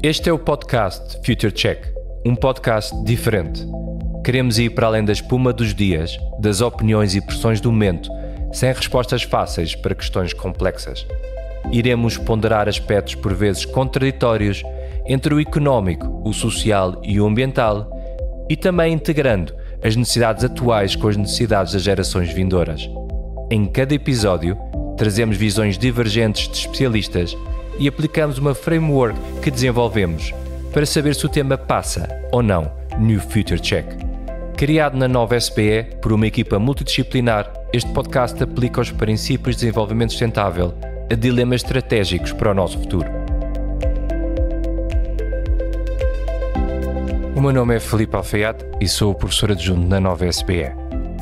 Este é o podcast Future Check, um podcast diferente. Queremos ir para além da espuma dos dias, das opiniões e pressões do momento, sem respostas fáceis para questões complexas. Iremos ponderar aspectos por vezes contraditórios entre o económico, o social e o ambiental, e também integrando as necessidades atuais com as necessidades das gerações vindouras. Em cada episódio, trazemos visões divergentes de especialistas e aplicamos uma framework que desenvolvemos para saber se o tema passa ou não New Future Check. Criado na nova SPE por uma equipa multidisciplinar, este podcast aplica os princípios de desenvolvimento sustentável a dilemas estratégicos para o nosso futuro. O meu nome é Felipe Alfeiade e sou professor adjunto na nova SPE.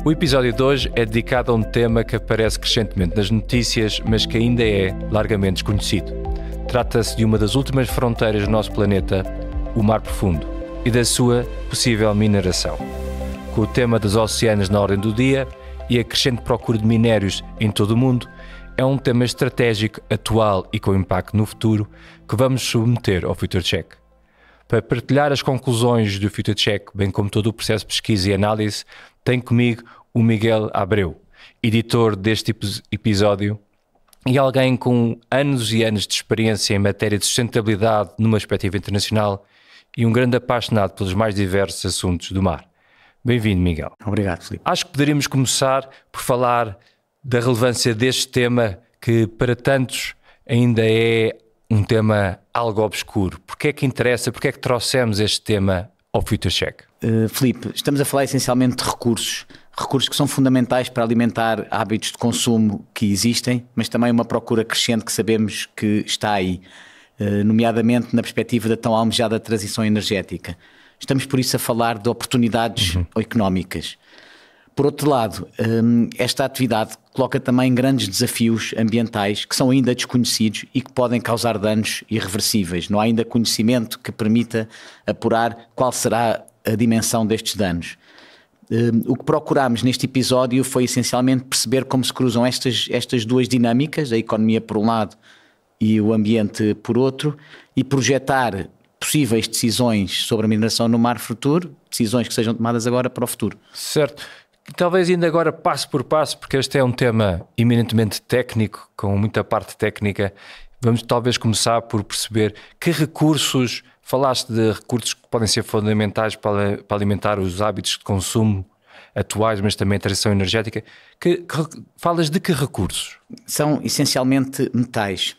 O episódio de hoje é dedicado a um tema que aparece crescentemente nas notícias, mas que ainda é largamente desconhecido Trata-se de uma das últimas fronteiras do nosso planeta, o mar profundo, e da sua possível mineração. Com o tema dos oceanos na ordem do dia e a crescente procura de minérios em todo o mundo, é um tema estratégico atual e com impacto no futuro que vamos submeter ao Future Check. Para partilhar as conclusões do Future Check, bem como todo o processo de pesquisa e análise, tem comigo o Miguel Abreu, editor deste episódio e alguém com anos e anos de experiência em matéria de sustentabilidade numa perspectiva internacional e um grande apaixonado pelos mais diversos assuntos do mar. Bem-vindo, Miguel. Obrigado, Filipe. Acho que poderíamos começar por falar da relevância deste tema que para tantos ainda é um tema algo obscuro. Porquê é que interessa, porquê é que trouxemos este tema ao Future Uh, eh, Filipe, estamos a falar essencialmente de recursos recursos que são fundamentais para alimentar hábitos de consumo que existem, mas também uma procura crescente que sabemos que está aí, eh, nomeadamente na perspectiva da tão almejada transição energética. Estamos, por isso, a falar de oportunidades uhum. económicas. Por outro lado, hum, esta atividade coloca também grandes desafios ambientais que são ainda desconhecidos e que podem causar danos irreversíveis. Não há ainda conhecimento que permita apurar qual será a dimensão destes danos. Hum, o que procurámos neste episódio foi essencialmente perceber como se cruzam estas, estas duas dinâmicas, a economia por um lado e o ambiente por outro, e projetar possíveis decisões sobre a mineração no mar futuro, decisões que sejam tomadas agora para o futuro. Certo. Talvez ainda agora passo por passo, porque este é um tema eminentemente técnico, com muita parte técnica. Vamos talvez começar por perceber que recursos Falaste de recursos que podem ser fundamentais para, para alimentar os hábitos de consumo atuais, mas também a transição energética. Que, que, falas de que recursos? São essencialmente metais.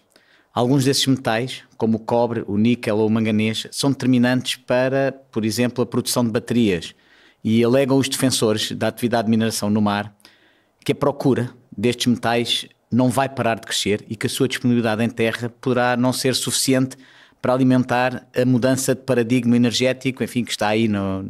Alguns desses metais, como o cobre, o níquel ou o manganês, são determinantes para, por exemplo, a produção de baterias. E alegam os defensores da atividade de mineração no mar que a procura destes metais não vai parar de crescer e que a sua disponibilidade em terra poderá não ser suficiente para alimentar a mudança de paradigma energético, enfim, que está aí, no,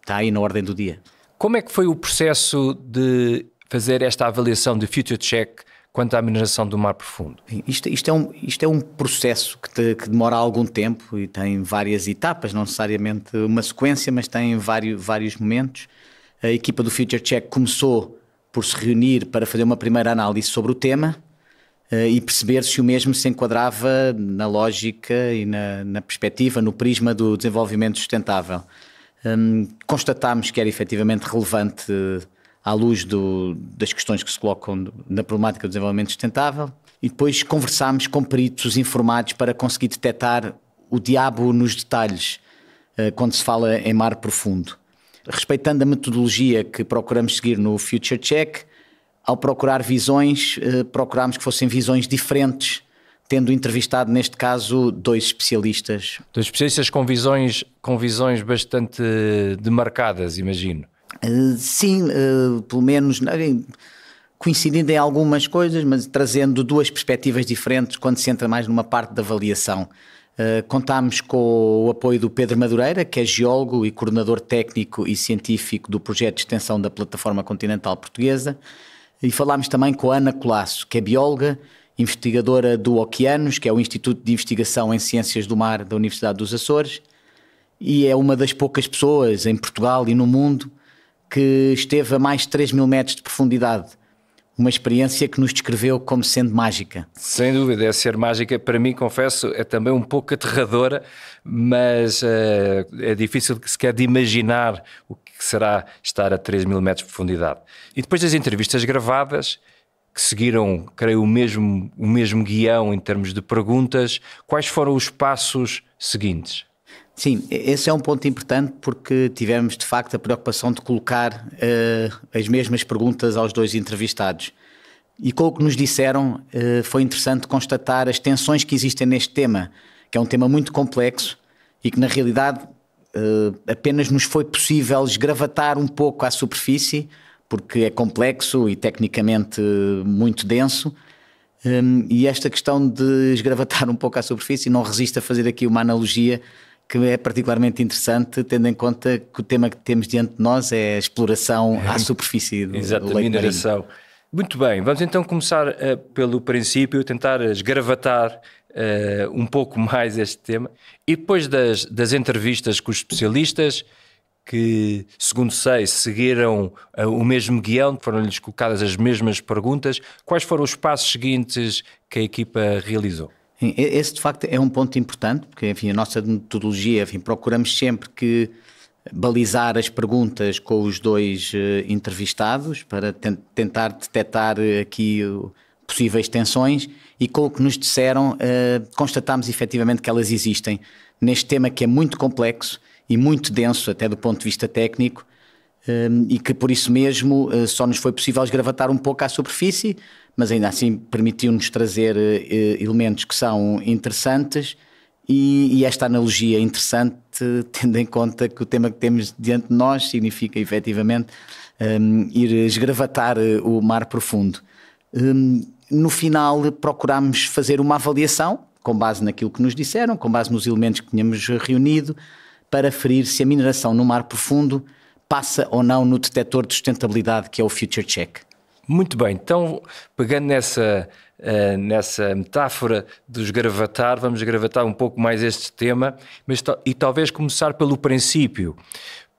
está aí na ordem do dia. Como é que foi o processo de fazer esta avaliação de future check quanto à mineração do mar profundo? Isto, isto, é, um, isto é um processo que, te, que, demora algum tempo e tem várias etapas, não necessariamente uma sequência, mas tem vários, vários momentos. A equipa do Future Check começou por se reunir para fazer uma primeira análise sobre o tema eh, e perceber se o mesmo se enquadrava na lógica e na, na perspectiva, no prisma do desenvolvimento sustentável. Um, constatámos que era efetivamente relevante à luz do, das questões que se colocam na problemática do desenvolvimento sustentável e depois conversámos com peritos informados para conseguir detectar o diabo nos detalhes eh, quando se fala em mar profundo. Respeitando a metodologia que procuramos seguir no Future Check, ao procurar visões, eh, procurámos que fossem visões diferentes, tendo entrevistado, neste caso, dois especialistas. Dois especialistas com visões, com visões bastante demarcadas, imagino. Eh, sim, eh, pelo menos coincidindo em algumas coisas, mas trazendo duas perspectivas diferentes quando se entra mais numa parte da avaliação. Contámos com o apoio do Pedro Madureira, que é geólogo e coordenador técnico e científico do projeto de extensão da Plataforma Continental Portuguesa, e falámos também com a Ana Colasso, que é bióloga, investigadora do Oceanos, que é o Instituto de Investigação em Ciências do Mar da Universidade dos Açores, e é uma das poucas pessoas em Portugal e no mundo que esteve a mais de 3 mil metros de profundidade. Uma experiência que nos descreveu como sendo mágica. Sem dúvida, é ser mágica, para mim, confesso, é também um pouco aterradora, mas uh, é difícil sequer de imaginar o que será estar a 3 mil metros de profundidade. E depois das entrevistas gravadas, que seguiram, creio, o mesmo, o mesmo guião em termos de perguntas, quais foram os passos seguintes? Sim, esse é um ponto importante porque tivemos de facto a preocupação de colocar uh, as mesmas perguntas aos dois entrevistados. E com o que nos disseram, uh, foi interessante constatar as tensões que existem neste tema, que é um tema muito complexo e que na realidade uh, apenas nos foi possível esgravatar um pouco à superfície, porque é complexo e tecnicamente muito denso. Um, e esta questão de esgravatar um pouco à superfície, não resisto a fazer aqui uma analogia que é particularmente interessante, tendo em conta que o tema que temos diante de nós é a exploração é. à superfície do, Exato, do leite mineração. Marinho. Muito bem, vamos então começar uh, pelo princípio, tentar esgravatar uh, um pouco mais este tema. E depois das, das entrevistas com os especialistas, que, segundo sei, seguiram uh, o mesmo guião, foram-lhes colocadas as mesmas perguntas, quais foram os passos seguintes que a equipa realizou? Esse, de facto, é um ponto importante, porque, enfim, a nossa metodologia, enfim, procuramos sempre que balizar as perguntas com os dois uh, entrevistados para tentar detectar aqui uh, possíveis tensões e com o que nos disseram, uh, constatámos efetivamente que elas existem. Neste tema que é muito complexo e muito denso, até do ponto de vista técnico, eh, e que por isso mesmo uh, só nos foi possível esgravatar um pouco à superfície, mas ainda assim permitiu-nos trazer uh, elementos que são interessantes. E, e, esta analogia interessante, tendo em conta que o tema que temos diante de nós significa efetivamente um, ir esgravatar o mar profundo. Um, no final procurámos fazer uma avaliação, com base naquilo que nos disseram, com base nos elementos que tínhamos reunido, para ferir se a mineração no mar profundo passa ou não no detector de sustentabilidade que é o Future Check. Muito bem, então pegando nessa, uh, nessa metáfora de esgravatar, vamos gravatar um pouco mais este tema, mas e talvez começar pelo princípio,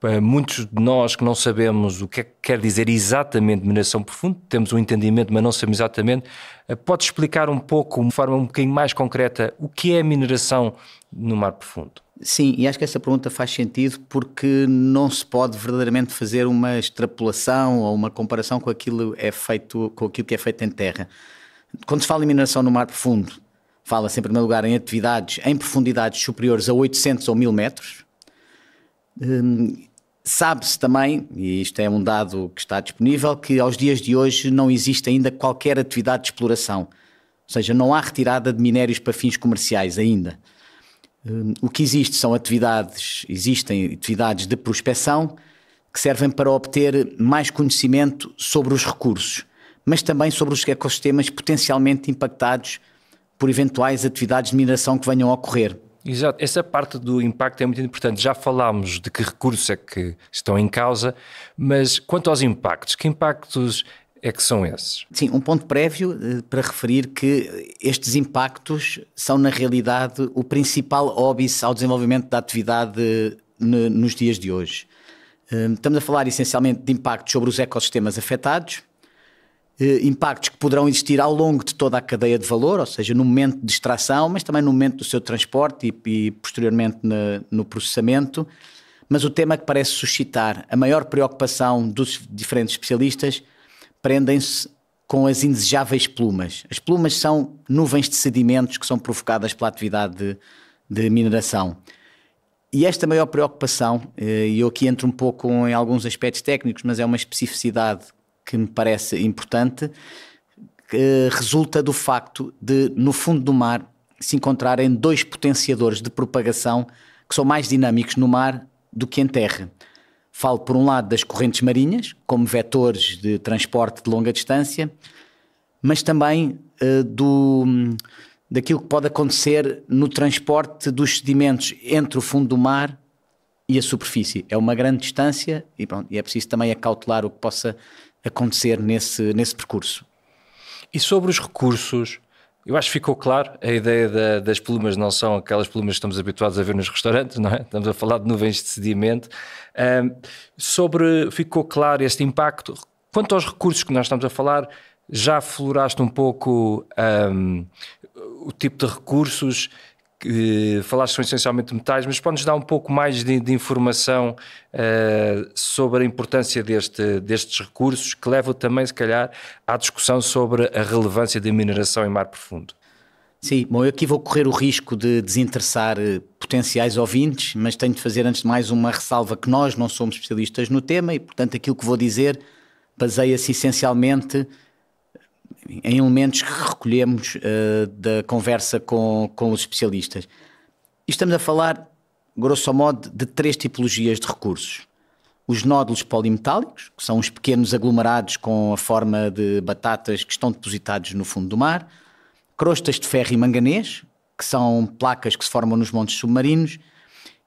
eh, muitos de nós que não sabemos o que é que quer dizer exatamente mineração profunda, temos um entendimento, mas não sabemos exatamente. Eh, pode explicar um pouco, de forma um bocadinho mais concreta, o que é mineração no mar profundo? Sim, e acho que essa pergunta faz sentido porque não se pode verdadeiramente fazer uma extrapolação ou uma comparação com aquilo, é feito, com aquilo que é feito em terra. Quando se fala em mineração no mar profundo, fala-se em primeiro lugar em atividades em profundidades superiores a 800 ou 1000 metros. Hum, Sabe-se também, e isto é um dado que está disponível, que aos dias de hoje não existe ainda qualquer atividade de exploração, ou seja, não há retirada de minérios para fins comerciais ainda. Hum, o que existe são atividades, existem atividades de prospecção que servem para obter mais conhecimento sobre os recursos, mas também sobre os ecossistemas potencialmente impactados por eventuais atividades de mineração que venham a ocorrer. Exato, essa parte do impacto é muito importante. Já falámos de que recursos é que estão em causa, mas quanto aos impactos, que impactos é que são esses? Sim, um ponto prévio eh, para referir que estes impactos são, na realidade, o principal óbice ao desenvolvimento da atividade eh, nos dias de hoje. Eh, estamos a falar essencialmente de impactos sobre os ecossistemas afetados, eh, impactos que poderão existir ao longo de toda a cadeia de valor, ou seja, no momento de extração, mas também no momento do seu transporte e, e posteriormente no, no processamento. Mas o tema que parece suscitar a maior preocupação dos diferentes especialistas prendem-se com as indesejáveis plumas. As plumas são nuvens de sedimentos que são provocadas pela atividade de, de mineração. E esta maior preocupação, eh, e eu aqui entro um pouco em alguns aspectos técnicos, mas é uma especificidade que me parece importante, eh, resulta do facto de, no fundo do mar, se encontrarem dois potenciadores de propagação que são mais dinâmicos no mar do que em terra. Falo, por um lado, das correntes marinhas, como vetores de transporte de longa distância, mas também uh, do, daquilo que pode acontecer no transporte dos sedimentos entre o fundo do mar e a superfície. É uma grande distância e, pronto, e é preciso também acautelar o que possa acontecer nesse, nesse percurso. E sobre os recursos, eu acho que ficou claro a ideia da, das plumas não são aquelas plumas que estamos habituados a ver nos restaurantes, não é? Estamos a falar de nuvens de sedimento. Um, sobre, ficou claro este impacto. Quanto aos recursos que nós estamos a falar, já floraste um pouco um, o tipo de recursos que falaste são essencialmente metais, mas pode-nos dar um pouco mais de, de informação uh, sobre a importância deste, destes recursos, que levam também, se calhar, à discussão sobre a relevância da mineração em mar profundo. Sim, bom, eu aqui vou correr o risco de desinteressar eh, potenciais ouvintes, mas tenho de fazer antes de mais uma ressalva que nós não somos especialistas no tema e, portanto, aquilo que vou dizer baseia-se essencialmente em elementos que recolhemos uh, da conversa com, com os especialistas. E estamos a falar, grosso modo, de três tipologias de recursos. Os nódulos polimetálicos, que são os pequenos aglomerados com a forma de batatas que estão depositados no fundo do mar. Crostas de ferro e manganês, que são placas que se formam nos montes submarinos.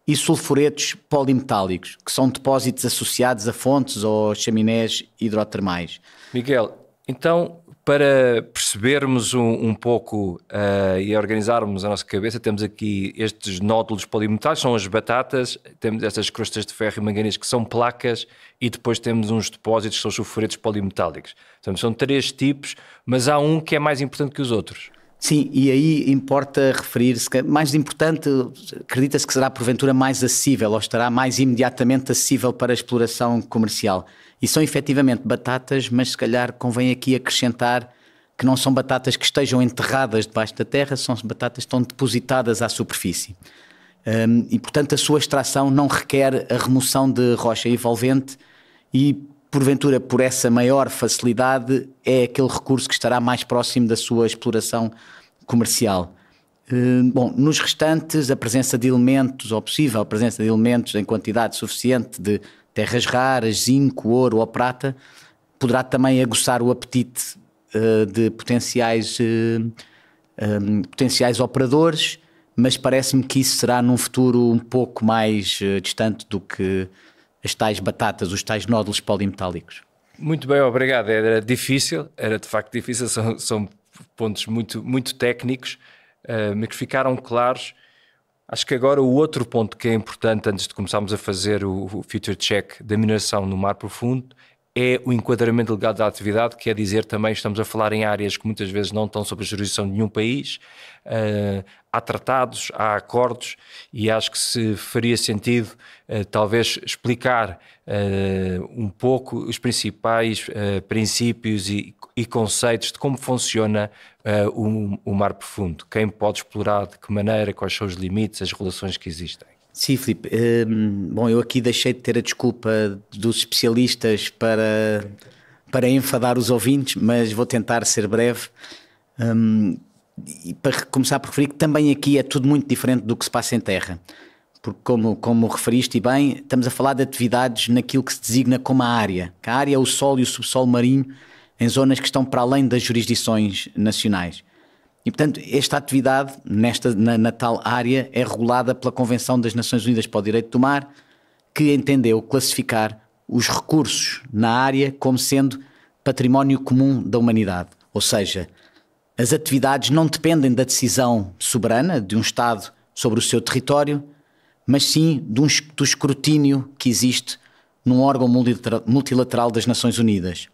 E sulfuretos polimetálicos, que são depósitos associados a fontes ou chaminés hidrotermais. Miguel, então para percebermos um, um pouco uh, e organizarmos a nossa cabeça, temos aqui estes nódulos polimetais, são as batatas, temos estas crostas de ferro e manganês que são placas e depois temos uns depósitos que são sulfuretos polimetálicos. Então, são três tipos, mas há um que é mais importante que os outros. Sim, e aí importa referir-se que é mais importante, acredita-se que será porventura mais acessível ou estará mais imediatamente acessível para exploração comercial. E são efetivamente batatas, mas se calhar convém aqui acrescentar que não são batatas que estejam enterradas debaixo da terra, são batatas que estão depositadas à superfície. Um, e, portanto, a sua extração não requer a remoção de rocha envolvente e, porventura, por essa maior facilidade, é aquele recurso que estará mais próximo da sua exploração comercial. Hum, bom, nos restantes, a presença de elementos, ou possível a presença de elementos em quantidade suficiente de terras raras, zinco, ouro ou prata, poderá também aguçar o apetite uh, de potenciais, uh, eh, um, eh, potenciais operadores, mas parece-me que isso será num futuro um pouco mais uh, distante do que as tais batatas, os tais nódulos polimetálicos. Muito bem, obrigado. Era difícil, era de facto difícil, são, são pontos muito, muito técnicos, mas que ficaram claros Acho que agora o outro ponto que é importante antes de começarmos a fazer o, future check da mineração no mar profundo é o enquadramento legal da atividade, quer é dizer também estamos a falar em áreas que muitas vezes não estão sob a jurisdição de nenhum país. Uh, há tratados, há acordos e acho que se faria sentido uh, talvez explicar uh, um pouco os principais princípios e, e, conceitos de como funciona uh, o, o, mar profundo? Quem pode explorar? De que maneira? Quais são os limites? As relações que existem? Sim, Filipe. Um, ehm, bom, eu aqui deixei de ter a desculpa dos especialistas para, para enfadar os ouvintes, mas vou tentar ser breve. Um, ehm, e para começar por referir que também aqui é tudo muito diferente do que se passa em terra porque como, como referiste bem, estamos a falar de atividades naquilo que se designa como a área. Que a área é o solo e o subsolo marinho em zonas que estão para além das jurisdições nacionais. E, portanto, esta atividade nesta, na, na, tal área é regulada pela Convenção das Nações Unidas para o Direito do Mar, que entendeu classificar os recursos na área como sendo património comum da humanidade. Ou seja, as atividades não dependem da decisão soberana de um Estado sobre o seu território, mas sim um, do escrutínio que existe num órgão multilateral das Nações Unidas.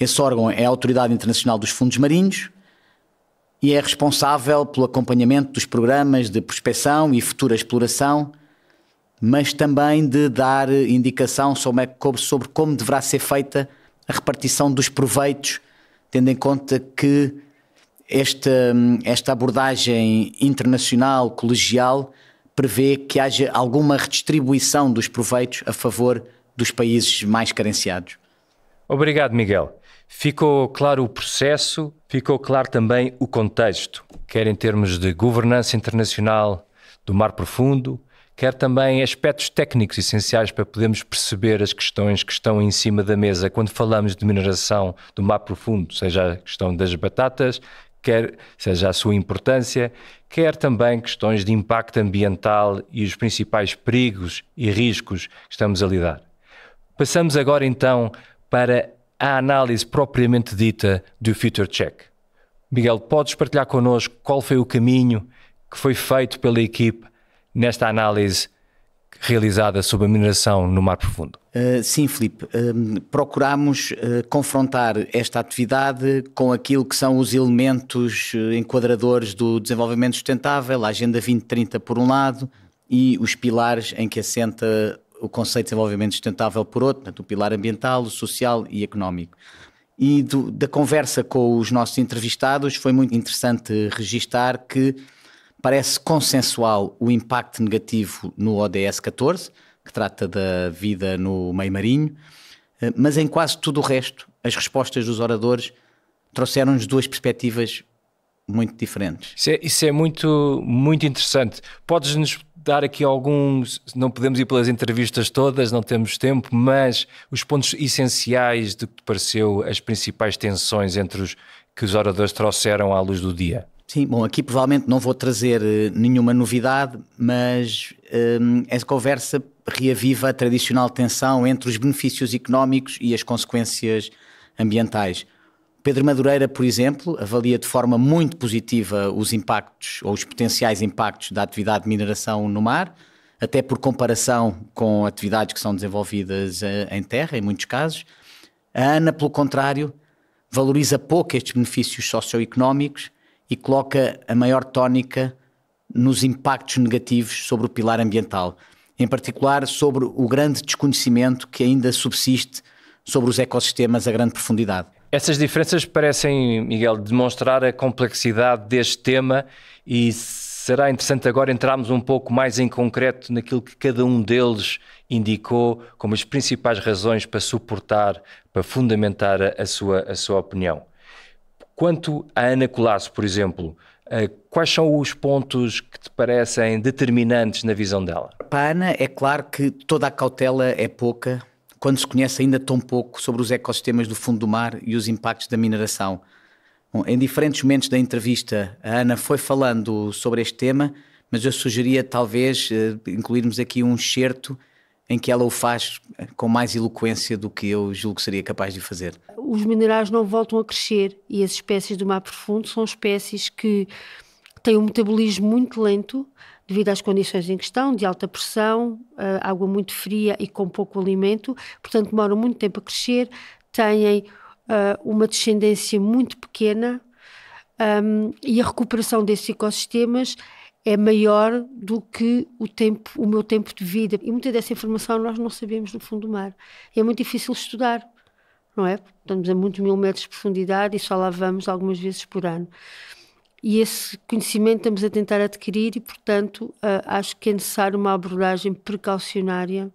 Esse órgão é a Autoridade Internacional dos Fundos Marinhos e é responsável pelo acompanhamento dos programas de prospecção e futura exploração, mas também de dar indicação é sobre como deverá ser feita a repartição dos proveitos, tendo em conta que esta, esta abordagem internacional, colegial, prevê que haja alguma redistribuição dos proveitos a favor dos países mais carenciados. Obrigado, Miguel. Ficou claro o processo, ficou claro também o contexto, quer em termos de governança internacional do Mar Profundo, quer também aspectos técnicos essenciais para podermos perceber as questões que estão em cima da mesa quando falamos de mineração do Mar Profundo, seja a questão das batatas, quer seja a sua importância, quer também questões de impacto ambiental e os principais perigos e riscos que estamos a lidar. Passamos agora então para à análise propriamente dita do Future Check. Miguel, podes partilhar connosco qual foi o caminho que foi feito pela equipe nesta análise realizada sobre a mineração no mar profundo? Uh, sim, Filipe. Uh, procuramos uh, confrontar esta atividade com aquilo que são os elementos eh, enquadradores do desenvolvimento sustentável, a Agenda 2030 por um lado, e os pilares em que assenta o conceito de desenvolvimento sustentável por outro, portanto, o pilar ambiental, o social e económico. E do, da conversa com os nossos entrevistados foi muito interessante registar que parece consensual o impacto negativo no ODS 14, que trata da vida no meio marinho, eh, mas em quase tudo o resto, as respostas dos oradores trouxeram-nos duas perspectivas muito diferentes. Isso é, isso é muito, muito interessante. Podes-nos dar aqui alguns, não podemos ir pelas entrevistas todas, não temos tempo, mas os pontos essenciais do que te pareceu as principais tensões entre os que os oradores trouxeram à luz do dia. Sim, bom, aqui provavelmente não vou trazer eh, nenhuma novidade, mas hum, essa conversa reaviva a tradicional tensão entre os benefícios económicos e as consequências ambientais. Pedro Madureira, por exemplo, avalia de forma muito positiva os impactos ou os potenciais impactos da atividade de mineração no mar, até por comparação com atividades que são desenvolvidas eh, em terra, em muitos casos. A ANA, pelo contrário, valoriza pouco estes benefícios socioeconómicos e coloca a maior tónica nos impactos negativos sobre o pilar ambiental, em particular sobre o grande desconhecimento que ainda subsiste sobre os ecossistemas a grande profundidade. Essas diferenças parecem, Miguel, demonstrar a complexidade deste tema e será interessante agora entrarmos um pouco mais em concreto naquilo que cada um deles indicou como as principais razões para suportar, para fundamentar a sua, a sua opinião. Quanto à Ana Colasso, por exemplo, eh, quais são os pontos que te parecem determinantes na visão dela? Para a Ana, é claro que toda a cautela é pouca quando se conhece ainda tão pouco sobre os ecossistemas do fundo do mar e os impactos da mineração. Bom, em diferentes momentos da entrevista, a Ana foi falando sobre este tema, mas eu sugeria talvez eh, incluirmos aqui um excerto em que ela o faz com mais eloquência do que eu julgo que seria capaz de fazer. Os minerais não voltam a crescer e as espécies do mar profundo são espécies que têm um metabolismo muito lento, devido às condições em questão, de alta pressão, ah, água muito fria e com pouco alimento, portanto demoram muito tempo a crescer, têm ah, uma descendência muito pequena um, e a recuperação desses ecossistemas é maior do que o tempo, o meu tempo de vida. E muita dessa informação nós não sabemos no fundo do mar. É muito difícil estudar, não é? Estamos a muitos mil metros de profundidade e só lá vamos algumas vezes por ano e esse conhecimento estamos a tentar adquirir e, portanto, ah, acho que é necessário uma abordagem precaucionária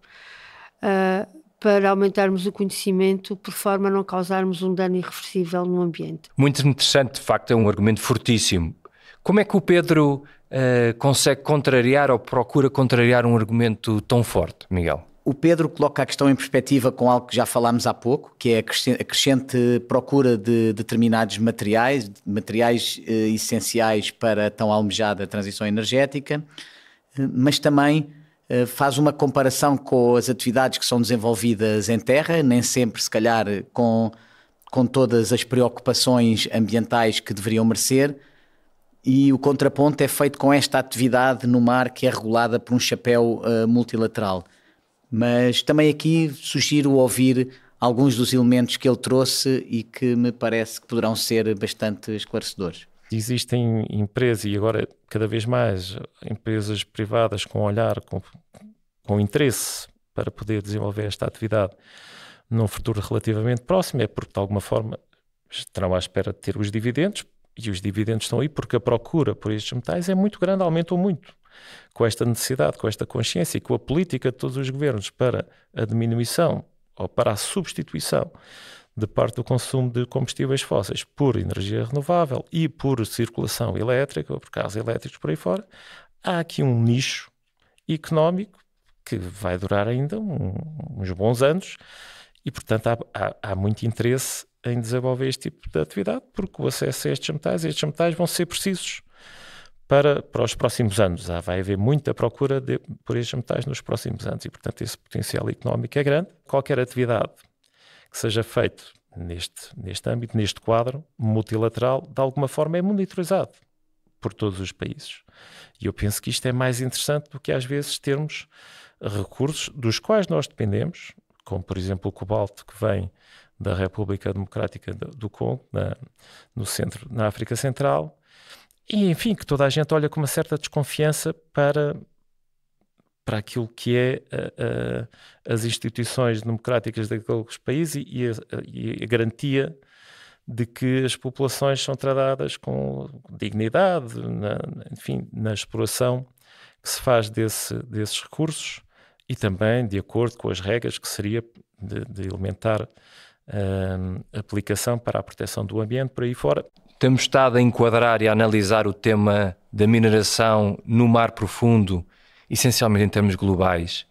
ah, para aumentarmos o conhecimento por forma a não causarmos um dano irreversível no ambiente. Muito interessante, de facto, é um argumento fortíssimo. Como é que o Pedro uh, consegue contrariar ou procura contrariar um argumento tão forte, Miguel? O Pedro coloca a questão em perspectiva com algo que já falámos há pouco, que é a crescente procura de determinados materiais, materiais eh, essenciais para a tão almejada transição energética, eh, mas também eh, faz uma comparação com as atividades que são desenvolvidas em terra, nem sempre, se calhar, com, com todas as preocupações ambientais que deveriam merecer, e o contraponto é feito com esta atividade no mar que é regulada por um chapéu eh, multilateral. Mas também aqui sugiro ouvir alguns dos elementos que ele trouxe e que me parece que poderão ser bastante esclarecedores. Existem empresas, e agora cada vez mais, empresas privadas com olhar, com, com interesse para poder desenvolver esta atividade num futuro relativamente próximo, é porque de alguma forma estarão à espera de ter os dividendos, e os dividendos estão aí porque a procura por estes metais é muito grande, aumentou muito com esta necessidade, com esta consciência e com a política de todos os governos para a diminuição ou para a substituição de parte do consumo de combustíveis fósseis por energia renovável e por circulação elétrica, por carros elétricos por aí fora, há aqui um nicho económico que vai durar ainda um, uns bons anos e, portanto, há, há, há, muito interesse em desenvolver este tipo de atividade porque o acesso a estes metais, estes metais vão ser precisos para, para os próximos anos. Há, ah, vai haver muita procura de, por estes metais nos próximos anos e, portanto, esse potencial económico é grande. Qualquer atividade que seja feita neste, neste âmbito, neste quadro multilateral, de alguma forma é monitorizado por todos os países. E eu penso que isto é mais interessante do que às vezes termos recursos dos quais nós dependemos, como por exemplo o cobalto que vem da República Democrática do Congo, na, no centro, na África Central, e enfim, que toda a gente olha com uma certa desconfiança para, para aquilo que é eh, eh, as instituições democráticas daqueles países e, a, eh, e a garantia de que as populações são tratadas com dignidade, na, enfim, na exploração que se faz desse, desses recursos e também de acordo com as regras que seria de, de elementar aplicação para a proteção do ambiente por aí fora temos estado a enquadrar e a analisar o tema da mineração no mar profundo, essencialmente em termos globais.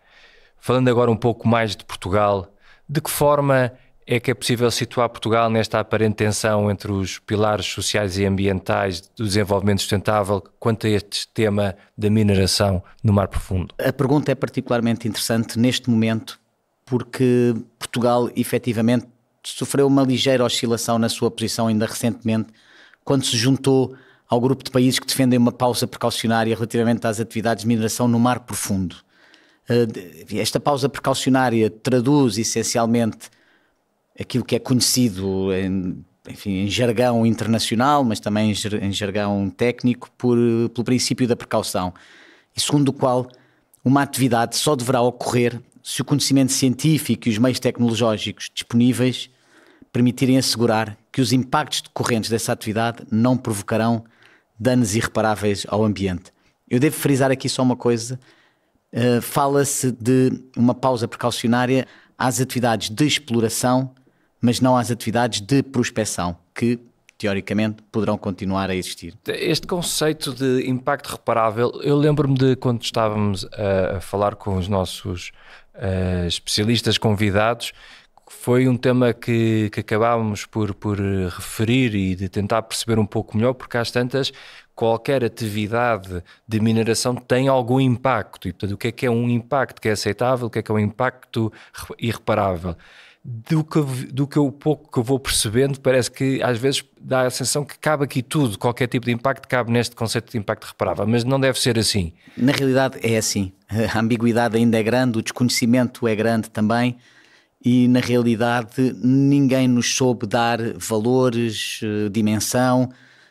Falando agora um pouco mais de Portugal, de que forma é que é possível situar Portugal nesta aparente tensão entre os pilares sociais e ambientais do desenvolvimento sustentável quanto a este tema da mineração no mar profundo? A pergunta é particularmente interessante neste momento, porque Portugal efetivamente sofreu uma ligeira oscilação na sua posição ainda recentemente quando se juntou ao grupo de países que defendem uma pausa precaucionária relativamente às atividades de mineração no mar profundo. Eh, esta pausa precaucionária traduz essencialmente aquilo que é conhecido em, enfim, em jargão internacional, mas também em jargão técnico, por, pelo princípio da precaução, e segundo o qual uma atividade só deverá ocorrer se o conhecimento científico e os meios tecnológicos disponíveis permitirem assegurar que os impactos decorrentes dessa atividade não provocarão danos irreparáveis ao ambiente. Eu devo frisar aqui só uma coisa: uh, fala-se de uma pausa precaucionária às atividades de exploração, mas não às atividades de prospecção, que teoricamente, poderão continuar a existir. Este conceito de impacto reparável, eu lembro-me de quando estávamos eh, a, falar com os nossos uh, especialistas convidados foi um tema que, que acabávamos por, por eh, referir e de tentar perceber um pouco melhor, porque às tantas qualquer atividade de mineração tem algum impacto. E, portanto, o que é que é um impacto que é aceitável, o que é que é um impacto irreparável. Do que, do que eu pouco que eu vou percebendo, parece que às vezes dá a sensação que cabe aqui tudo, qualquer tipo de impacto cabe neste conceito de impacto reparável, mas não deve ser assim. Na realidade é assim. A ambiguidade ainda é grande, o desconhecimento é grande também e na realidade ninguém nos soube dar valores, eh, dimensão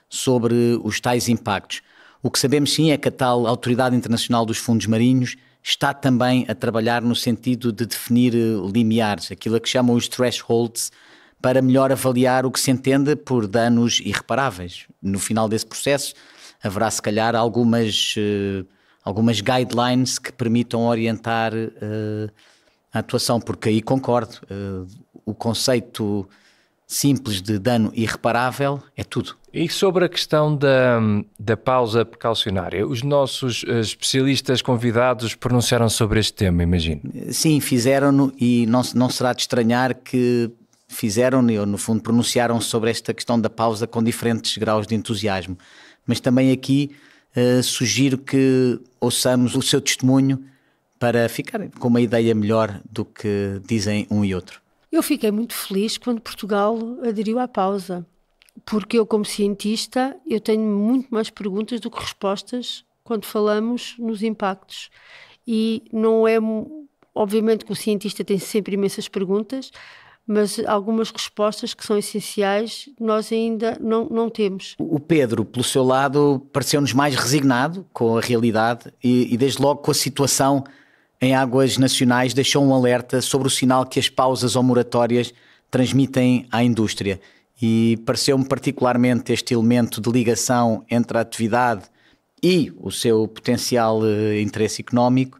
sobre os tais impactos. O que sabemos sim é que a tal Autoridade Internacional dos Fundos Marinhos está também a trabalhar no sentido de definir eh, limiares, aquilo que chamam os thresholds, para melhor avaliar o que se entende por danos irreparáveis. No final desse processo haverá se calhar algumas, eh, algumas guidelines que permitam orientar uh, a atuação, porque aí concordo. Uh, o conceito simples de dano irreparável é tudo. E sobre a questão da, da pausa precaucionária, os nossos eh, especialistas convidados pronunciaram sobre este tema, imagino. Sim, fizeram-no e não, não será de estranhar que fizeram e no fundo pronunciaram sobre esta questão da pausa com diferentes graus de entusiasmo. Mas também aqui uh, sugiro que ouçamos o seu testemunho para ficarem com uma ideia melhor do que dizem um e outro? Eu fiquei muito feliz quando Portugal aderiu à pausa, porque eu, como cientista, eu tenho muito mais perguntas do que respostas quando falamos nos impactos. E não é. Obviamente que o cientista tem sempre imensas perguntas, mas algumas respostas que são essenciais nós ainda não, não temos. O Pedro, pelo seu lado, pareceu-nos mais resignado com a realidade e, e desde logo com a situação em águas nacionais deixou um alerta sobre o sinal que as pausas ou moratórias transmitem à indústria. E pareceu-me particularmente este elemento de ligação entre a atividade e o seu potencial eh, interesse económico.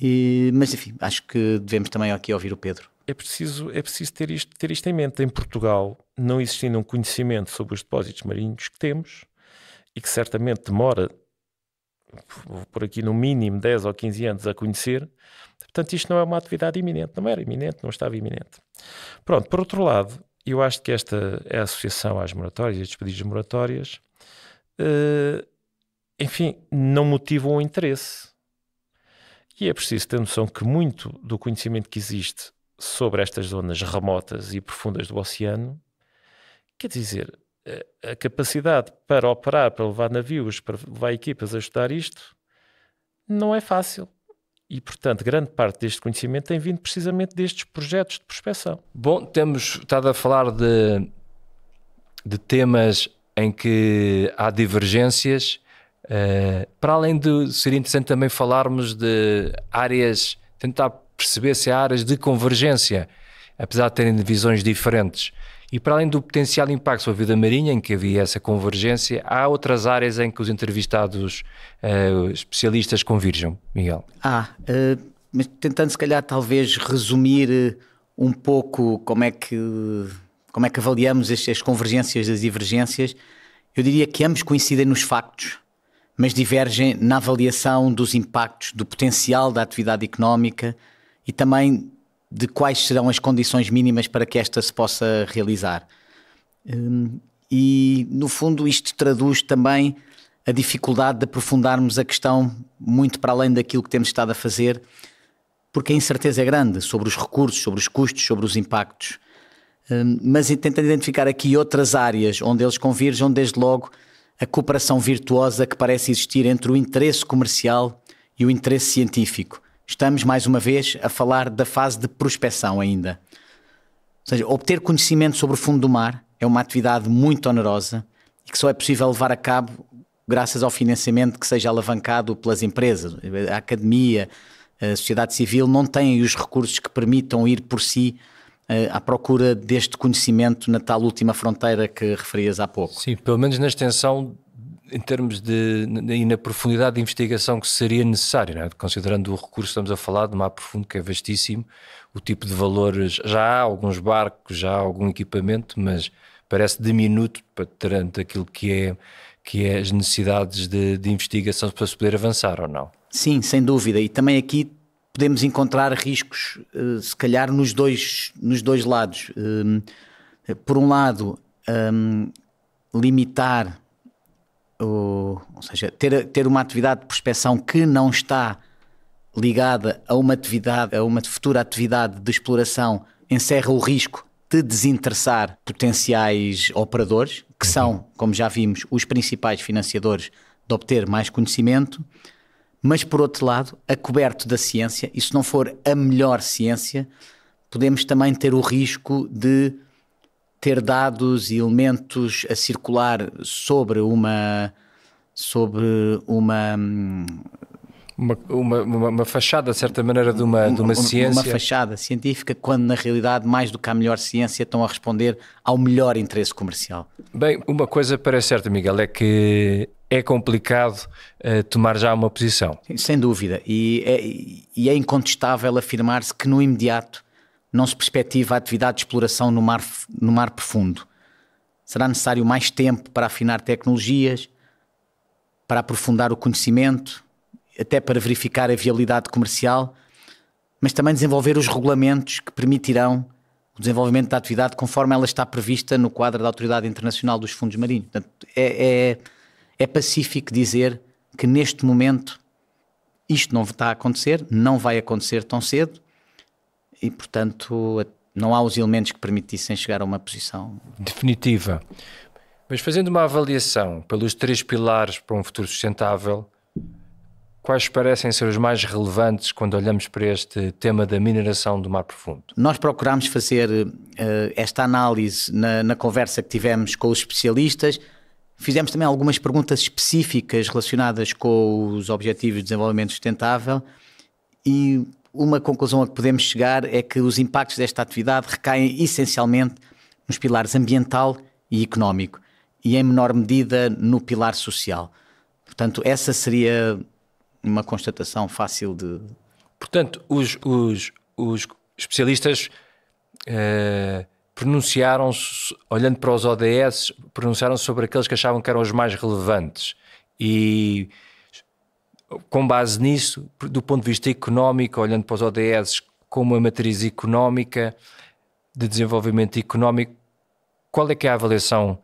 E, mas enfim, acho que devemos também aqui ouvir o Pedro é preciso, é preciso ter, isto, ter isto em mente. Em Portugal, não existindo um conhecimento sobre os depósitos marinhos que temos, e que certamente demora por aqui no mínimo 10 ou 15 anos a conhecer. Portanto, isto não é uma atividade iminente, não era iminente, não estava iminente. Pronto, por outro lado, eu acho que esta é a associação às moratórias e despedidos de moratórias, uh, enfim, não motivam o interesse. E é preciso ter noção que muito do conhecimento que existe sobre estas zonas remotas e profundas do oceano, quer dizer, a capacidade para operar, para levar navios, para levar equipas a estudar isto, não é fácil. E, portanto, grande parte deste conhecimento tem vindo precisamente destes projetos de prospecção. Bom, temos estado a falar de, de temas em que há divergências. Uh, para além de ser interessante também falarmos de áreas, tentar perceber se há áreas de convergência, apesar de terem visões diferentes. E para além do potencial impacto sobre a vida marinha, em que havia essa convergência, há outras áreas em que os entrevistados uh, especialistas convergem, Miguel? Ah, uh, mas tentando se calhar talvez resumir eh, um pouco como é que, como é que avaliamos as, convergências convergências as divergências, eu diria que ambos coincidem nos factos, mas divergem na avaliação dos impactos do potencial da atividade económica e também de quais serão as condições mínimas para que esta se possa realizar. Hum, e, no fundo, isto traduz também a dificuldade de aprofundarmos a questão muito para além daquilo que temos estado a fazer, porque a incerteza é grande sobre os recursos, sobre os custos, sobre os impactos. Hum, mas tentando identificar aqui outras áreas onde eles convergem, desde logo a cooperação virtuosa que parece existir entre o interesse comercial e o interesse científico. Estamos, mais uma vez, a falar da fase de prospecção ainda. Ou seja, obter conhecimento sobre o fundo do mar é uma atividade muito onerosa e que só é possível levar a cabo graças ao financiamento que seja alavancado pelas empresas. A academia, a sociedade civil não têm os recursos que permitam ir por si eh, à procura deste conhecimento na tal última fronteira que referias há pouco. Sim, pelo menos na extensão em termos de e na profundidade de investigação que seria necessário, é? considerando o recurso que estamos a falar de mar profundo que é vastíssimo, o tipo de valores já há alguns barcos, já há algum equipamento, mas parece diminuto perante aquilo que é que é as necessidades de, de investigação para se poder avançar ou não. Sim, sem dúvida. E também aqui podemos encontrar riscos, eh, se calhar, nos dois, nos dois lados. Ehm, por um lado, ehm, limitar ou, ou seja, ter, ter uma atividade de prospecção que não está ligada a uma atividade, a uma futura atividade de exploração, encerra o risco de desinteressar potenciais operadores, que uhum. são, como já vimos, os principais financiadores de obter mais conhecimento, mas por outro lado, a coberto da ciência, e se não for a melhor ciência, podemos também ter o risco de ter dados e elementos a circular sobre uma sobre uma uma, uma, uma fachada, de certa maneira, de uma, de uma, uma ciência. Uma fachada científica, quando na realidade, mais do que a melhor ciência, estão a responder ao melhor interesse comercial. Bem, uma coisa parece certa, Miguel, é que é complicado uh, tomar já uma posição. Sem dúvida, e é, e é incontestável afirmar-se que no imediato não se perspectiva a atividade de exploração no mar, no mar profundo. Será necessário mais tempo para afinar tecnologias, para aprofundar o conhecimento, até para verificar a viabilidade comercial, mas também desenvolver os regulamentos que permitirão o desenvolvimento da atividade conforme ela está prevista no quadro da Autoridade Internacional dos Fundos Marinhos. Portanto, é, é, é pacífico dizer que neste momento isto não está a acontecer, não vai acontecer tão cedo, e, portanto, não há os elementos que permitissem chegar a uma posição definitiva. Mas fazendo uma avaliação pelos três pilares para um futuro sustentável, quais parecem ser os mais relevantes quando olhamos para este tema da mineração do mar profundo? Nós procurámos fazer uh, esta análise na, na conversa que tivemos com os especialistas. Fizemos também algumas perguntas específicas relacionadas com os Objetivos de Desenvolvimento Sustentável e uma conclusão a que podemos chegar é que os impactos desta atividade recaem essencialmente nos pilares ambiental e económico e em menor medida no pilar social. Portanto, essa seria uma constatação fácil de. Portanto, os, os, os especialistas eh, pronunciaram-se, olhando para os ODS, pronunciaram sobre aqueles que achavam que eram os mais relevantes e com base nisso, do ponto de vista económico, olhando para os ODS como uma matriz económica, de desenvolvimento económico, qual é que é a avaliação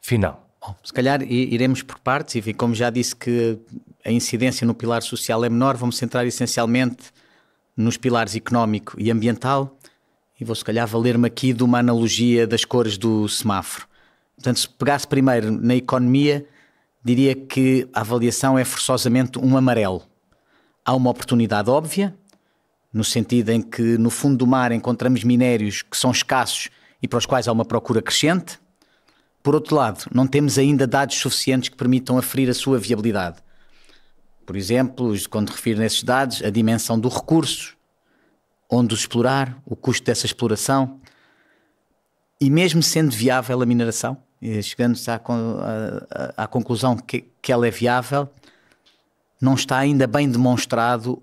final? Bom, se calhar iremos por partes e como já disse que a incidência no pilar social é menor, vamos centrar essencialmente nos pilares económico e ambiental e vou se calhar valer-me aqui de uma analogia das cores do semáforo. Portanto, se pegasse primeiro na economia, diria que a avaliação é forçosamente um amarelo. Há uma oportunidade óbvia, no sentido em que no fundo do mar encontramos minérios que são escassos e para os quais há uma procura crescente. Por outro lado, não temos ainda dados suficientes que permitam aferir a sua viabilidade. Por exemplo, quando refiro nesses dados, a dimensão do recurso, onde os explorar, o custo dessa exploração. E mesmo sendo viável a mineração, chegando-se à, à, à, conclusão que, que ela é viável, não está ainda bem demonstrado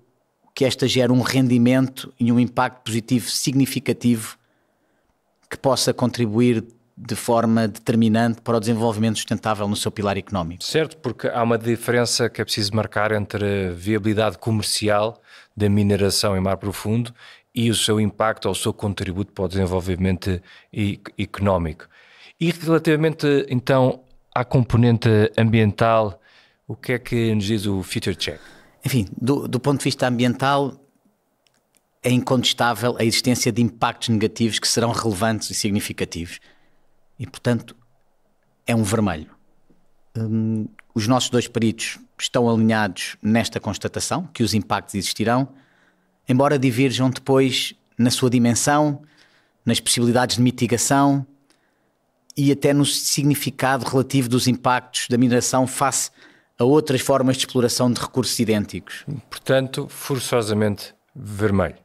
que esta gera um rendimento e um impacto positivo significativo que possa contribuir de forma determinante para o desenvolvimento sustentável no seu pilar económico. Certo, porque há uma diferença que é preciso marcar entre a viabilidade comercial da mineração em mar profundo e o seu impacto ou o seu contributo para o desenvolvimento económico. E relativamente então à componente ambiental, o que é que nos diz o Future Check? Enfim, do, do ponto de vista ambiental, é incontestável a existência de impactos negativos que serão relevantes e significativos. E, portanto, é um vermelho. Hum, os nossos dois peritos estão alinhados nesta constatação, que os impactos existirão, embora diverjam depois na sua dimensão, nas possibilidades de mitigação e até no significado relativo dos impactos da mineração face a outras formas de exploração de recursos idênticos. Portanto, forçosamente vermelho.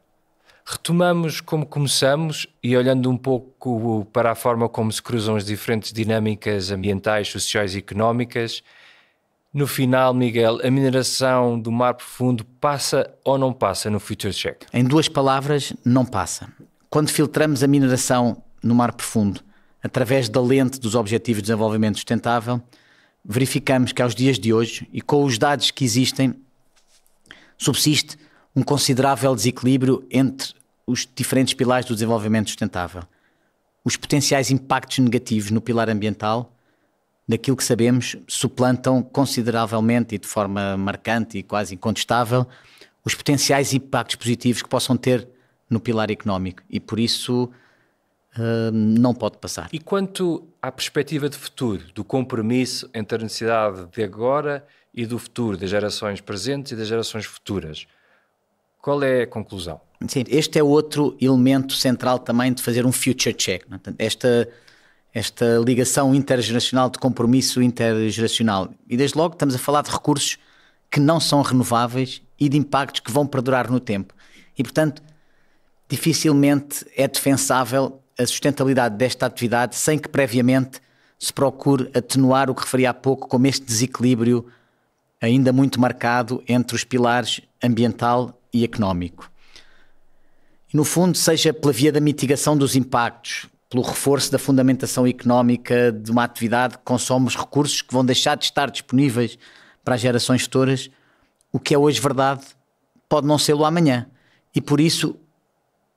Retomamos como começamos e olhando um pouco para a forma como se cruzam as diferentes dinâmicas ambientais, sociais e económicas. No final, Miguel, a mineração do mar profundo passa ou não passa no Future Check? Em duas palavras, não passa. Quando filtramos a mineração no mar profundo através da lente dos Objetivos de Desenvolvimento Sustentável, verificamos que aos dias de hoje, e com os dados que existem, subsiste um considerável desequilíbrio entre os diferentes pilares do desenvolvimento sustentável. Os potenciais impactos negativos no pilar ambiental, daquilo que sabemos, suplantam consideravelmente e de forma marcante e quase incontestável os potenciais impactos positivos que possam ter no pilar económico. E por isso não pode passar. E quanto à perspectiva de futuro, do compromisso entre a necessidade de agora e do futuro, das gerações presentes e das gerações futuras, qual é a conclusão? Sim, este é outro elemento central também de fazer um future check. É? Esta, esta ligação intergeracional de compromisso intergeracional. E desde logo estamos a falar de recursos que não são renováveis e de impactos que vão perdurar no tempo. E portanto, dificilmente é defensável a sustentabilidade desta atividade sem que previamente se procure atenuar o que referi há pouco como este desequilíbrio ainda muito marcado entre os pilares ambiental e económico. E, no fundo, seja pela via da mitigação dos impactos, pelo reforço da fundamentação económica de uma atividade que consome os recursos que vão deixar de estar disponíveis para as gerações futuras, o que é hoje verdade pode não ser lo amanhã. E por isso,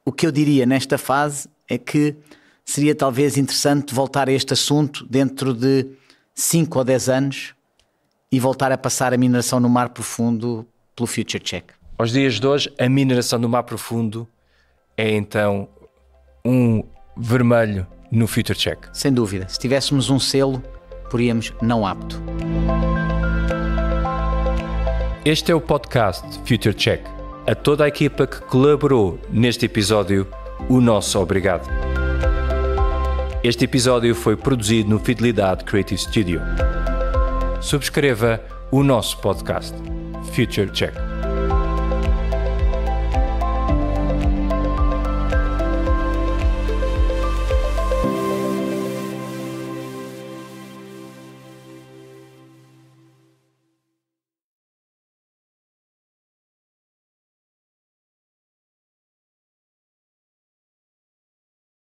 o que eu diria nesta fase é que seria talvez interessante voltar a este assunto dentro de 5 ou 10 anos e voltar a passar a mineração no mar profundo pelo Future Check. Aos dias de hoje, a mineração no mar profundo é então um vermelho no Future Check. Sem dúvida. Se tivéssemos um selo, poríamos não apto. Este é o podcast Future Check. A toda a equipa que colaborou neste episódio o nosso obrigado. Este episódio foi produzido no Fidelidade Creative Studio. Subscreva o nosso podcast, Future Check.